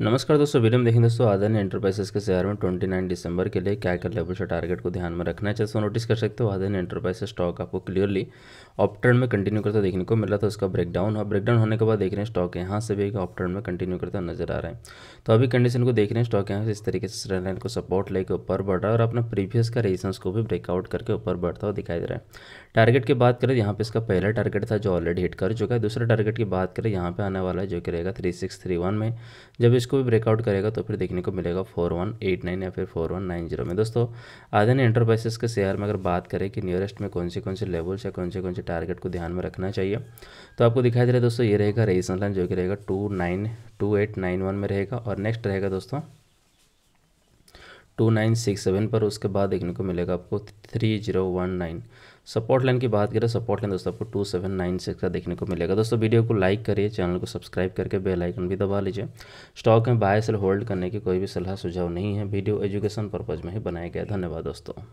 नमस्कार दोस्तों वीडियो में देखें दोस्तों आदानी एंटरप्राइजेस के शेयर में 29 दिसंबर के लिए क्या क्या लेवल से टारगेट को ध्यान में रखना है जैसे नोटिस कर सकते हो आदानी एंटरप्राइज स्टॉक आपको क्लियरली ऑप्टर्न में कंटिन्यू करता देखने को मिला था उसका ब्रेकडाउन और ब्रेकडाउन होने के बाद देख रहे हैं स्टॉक यहाँ से भी ऑप्टर्न में कंटिन्यू करता नजर आ रहा है तो अभी कंडीशन को देख रहे हैं स्टॉक यहाँ से इस तरीके से लाइन को सपोर्ट लेकर ऊपर बढ़ रहा है और अपने प्रीवियस का रीजन को भी ब्रेकआउट करके ऊपर बढ़ता हुआ दिखाई दे रहा है टारगेट की बात करें यहाँ पे इसका पहला टारगेट था जो ऑलरेडी हिट कर चुका है दूसरा टारगेट की बात करें यहाँ पे आने वाला है जो कि रहेगा थ्री में जब इसको भी ब्रेकआउट करेगा तो फिर देखने को मिलेगा फोर वन एट नाइन या फिर फोर वन नाइन जीरो में दोस्तों आदानी एंटरप्राइसेस के शेयर में अगर बात करें कि नियरेस्ट में कौन से कौन से लेवल्स या कौन से कौन से टारगेट को ध्यान में रखना चाहिए तो आपको दिखाई दे रहा है दोस्तों ये रहेगा रेजन लाइन जो कि रहेगा two nine two eight nine one में रहेगा और नेक्स्ट रहेगा दोस्तों टू नाइन सिक्स सेवन पर उसके बाद देखने को मिलेगा आपको three zero one nine support line की बात करें सपोर्ट लाइन दोस्तों आपको टू सेवन नाइन सिक्स का देखने को मिलेगा दोस्तों वीडियो को लाइक करिए चैनल को सब्सक्राइब करके बेल आइकन भी दबा लीजिए स्टॉक में बाय सेल होल्ड करने की कोई भी सलाह सुझाव नहीं है वीडियो एजुकेशन पर्पज़ में ही बनाया गया धन्यवाद दोस्तों